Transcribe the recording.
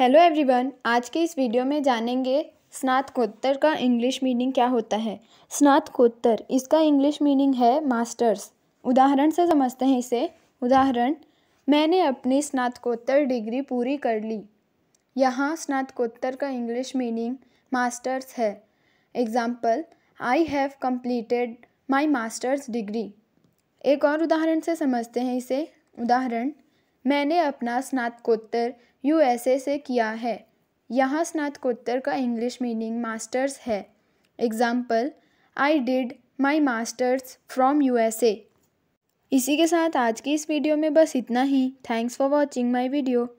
hello everyone आज के इस वीडियो में जानेंगे स्नातकोत्तर का इंग्लिश मीनिंग क्या होता है स्नातकोत्तर इसका इंग्लिश मीनिंग है मास्टर्स उदाहरण से समझते हैं इसे उदाहरण मैंने अपनी स्नातकोत्तर डिग्री पूरी कर ली यहाँ स्नातकोत्तर का इंग्लिश मीनिंग मास्टर्स है example I have completed my masters degree एक और उदाहरण से समझते हैं इसे उदाहरण मैंने अपना स्नातकोत्तर यू से किया है यहाँ स्नातकोत्तर का इंग्लिश मीनिंग मास्टर्स है example I did my masters from U इसी के साथ आज की इस वीडियो में बस इतना ही thanks for watching my video